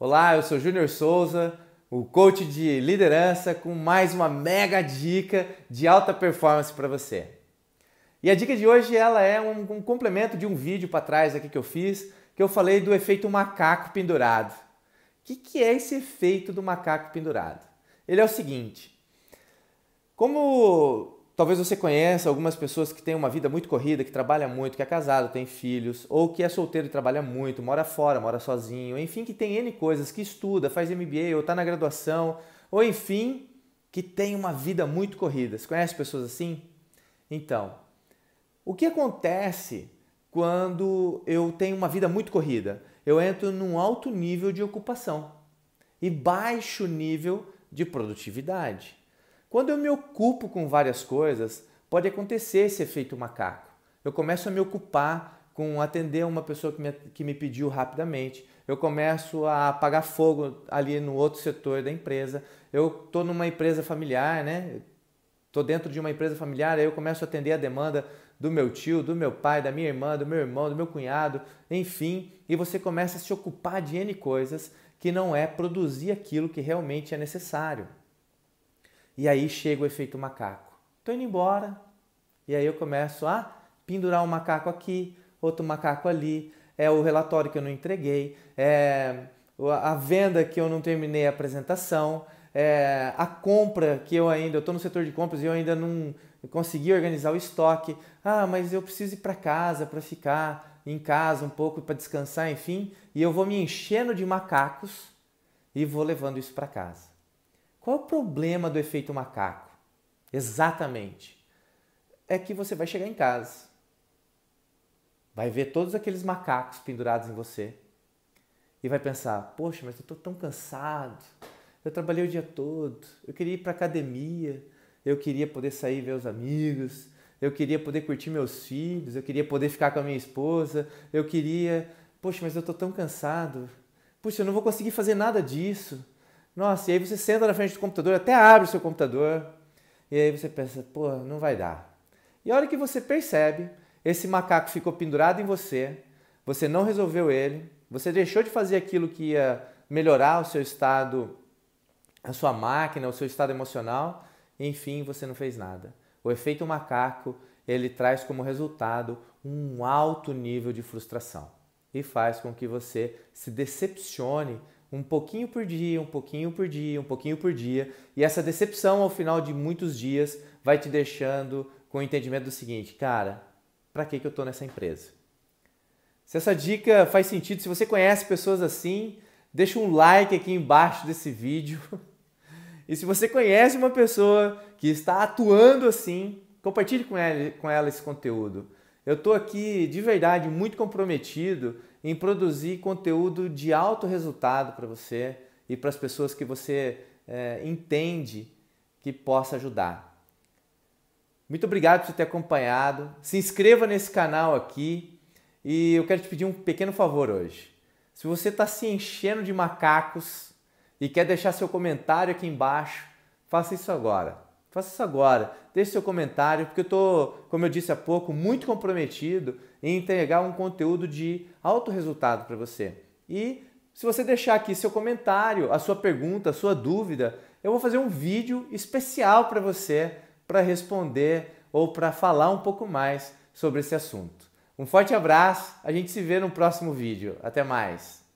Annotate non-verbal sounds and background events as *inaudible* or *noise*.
Olá, eu sou Júnior Souza, o coach de liderança, com mais uma mega dica de alta performance para você. E a dica de hoje ela é um, um complemento de um vídeo para trás aqui que eu fiz, que eu falei do efeito macaco pendurado. O que, que é esse efeito do macaco pendurado? Ele é o seguinte: como Talvez você conheça algumas pessoas que têm uma vida muito corrida, que trabalha muito, que é casado, tem filhos, ou que é solteiro e trabalha muito, mora fora, mora sozinho, enfim, que tem N coisas, que estuda, faz MBA ou está na graduação, ou enfim, que tem uma vida muito corrida. Você conhece pessoas assim? Então, o que acontece quando eu tenho uma vida muito corrida? Eu entro num alto nível de ocupação e baixo nível de produtividade. Quando eu me ocupo com várias coisas, pode acontecer esse efeito macaco. Eu começo a me ocupar com atender uma pessoa que me, que me pediu rapidamente, eu começo a apagar fogo ali no outro setor da empresa, eu estou numa empresa familiar, né? Estou dentro de uma empresa familiar, aí eu começo a atender a demanda do meu tio, do meu pai, da minha irmã, do meu irmão, do meu cunhado, enfim, e você começa a se ocupar de N coisas que não é produzir aquilo que realmente é necessário. E aí chega o efeito macaco. Estou indo embora. E aí eu começo a pendurar um macaco aqui, outro macaco ali, é o relatório que eu não entreguei, é a venda que eu não terminei a apresentação, é a compra que eu ainda, eu estou no setor de compras e eu ainda não consegui organizar o estoque. Ah, mas eu preciso ir para casa para ficar em casa um pouco para descansar, enfim. E eu vou me enchendo de macacos e vou levando isso para casa. Qual é o problema do efeito macaco? Exatamente. É que você vai chegar em casa, vai ver todos aqueles macacos pendurados em você e vai pensar: poxa, mas eu estou tão cansado, eu trabalhei o dia todo, eu queria ir para academia, eu queria poder sair ver os amigos, eu queria poder curtir meus filhos, eu queria poder ficar com a minha esposa, eu queria. Poxa, mas eu estou tão cansado. Puxa, eu não vou conseguir fazer nada disso. Nossa, e aí você senta na frente do computador, até abre o seu computador, e aí você pensa, pô, não vai dar. E a hora que você percebe, esse macaco ficou pendurado em você, você não resolveu ele, você deixou de fazer aquilo que ia melhorar o seu estado, a sua máquina, o seu estado emocional, enfim, você não fez nada. O efeito macaco, ele traz como resultado um alto nível de frustração e faz com que você se decepcione um pouquinho por dia, um pouquinho por dia, um pouquinho por dia, e essa decepção ao final de muitos dias vai te deixando com o entendimento do seguinte, cara, para que que eu tô nessa empresa? Se essa dica faz sentido, se você conhece pessoas assim, deixa um like aqui embaixo desse vídeo. *laughs* E se você conhece uma pessoa que está atuando assim, compartilhe com ela, com ela esse conteúdo. Eu estou aqui de verdade muito comprometido em produzir conteúdo de alto resultado para você e para as pessoas que você é, entende que possa ajudar. Muito obrigado por ter acompanhado. Se inscreva nesse canal aqui e eu quero te pedir um pequeno favor hoje. Se você está se enchendo de macacos e quer deixar seu comentário aqui embaixo, faça isso agora. Faça isso agora. Deixe seu comentário, porque eu estou, como eu disse há pouco, muito comprometido em entregar um conteúdo de alto resultado para você. E se você deixar aqui seu comentário, a sua pergunta, a sua dúvida, eu vou fazer um vídeo especial para você para responder ou para falar um pouco mais sobre esse assunto. Um forte abraço, a gente se vê no próximo vídeo. Até mais!